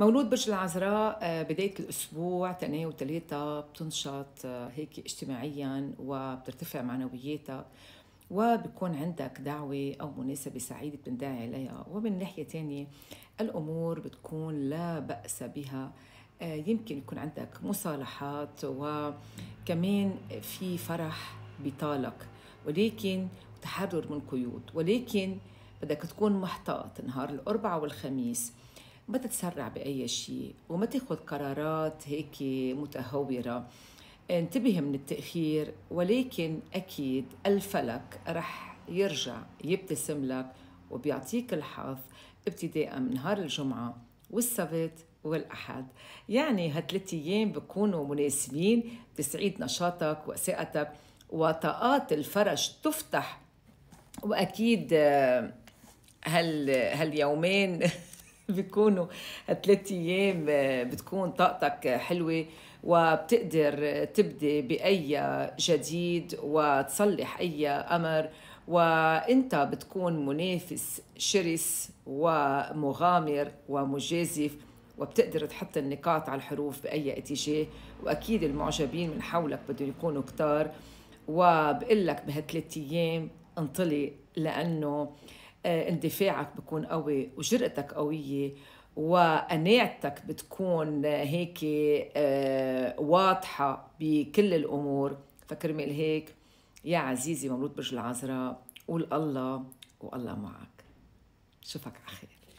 مولود برج العذراء آه، بداية الأسبوع تنين وتلاتة بتنشط آه، هيك اجتماعيا وبترتفع معنوياتها وبكون عندك دعوة أو مناسبة سعيدة بتندعي عليها ومن ناحية تانية الأمور بتكون لا بأس بها آه، يمكن يكون عندك مصالحات وكمان في فرح بطالك ولكن تحرر من قيود ولكن بدك تكون محتاط نهار الأربعاء والخميس ما تتسرع باي شيء وما تاخذ قرارات هيك متهوره انتبه من التاخير ولكن اكيد الفلك رح يرجع يبتسم لك وبيعطيك الحظ ابتداء من نهار الجمعه والسبت والأحد يعني هالثلاث أيام بكونوا مناسبين تسعيد نشاطك وثقتك وطاقات الفرج تفتح وأكيد آه، هال هاليومين بيكونوا ثلاث أيام آه، بتكون طاقتك حلوة وبتقدر تبدي بأي جديد وتصلح أي أمر وانت بتكون منافس شرس ومغامر ومجازف وبتقدر تحط النقاط على الحروف بأي اتجاه وأكيد المعجبين من حولك بدهم يكونوا كتار وبقول لك بهالثلاث أيام انطلق لأنه آه، اندفاعك بيكون قوي وجرأتك قوية وقناعتك بتكون هيك آه، واضحة بكل الأمور فكرمال هيك يا عزيزي مولود برج العذراء قول الله والله معك شوفك على خير